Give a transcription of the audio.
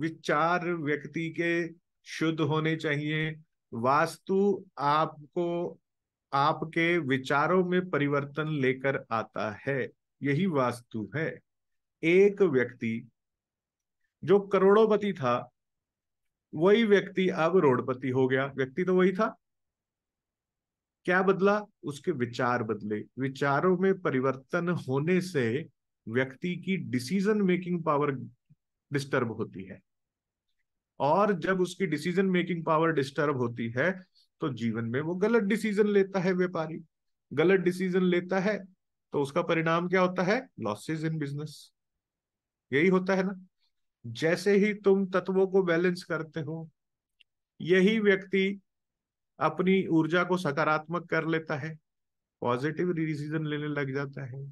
विचार व्यक्ति के शुद्ध होने चाहिए वास्तु आपको आपके विचारों में परिवर्तन लेकर आता है यही वास्तु है एक व्यक्ति जो करोड़ोपति था वही व्यक्ति अब रोडपति हो गया व्यक्ति तो वही था क्या बदला उसके विचार बदले विचारों में परिवर्तन होने से व्यक्ति की डिसीजन मेकिंग पावर डिस्टर्ब होती है और जब उसकी डिसीजन मेकिंग पावर डिस्टर्ब होती है तो जीवन में वो गलत डिसीजन लेता है व्यापारी गलत डिसीजन लेता है तो उसका परिणाम क्या होता है लॉसेज इन बिजनेस यही होता है ना जैसे ही तुम तत्वों को बैलेंस करते हो यही व्यक्ति अपनी ऊर्जा को सकारात्मक कर लेता है पॉजिटिव डिसीजन लेने लग जाता है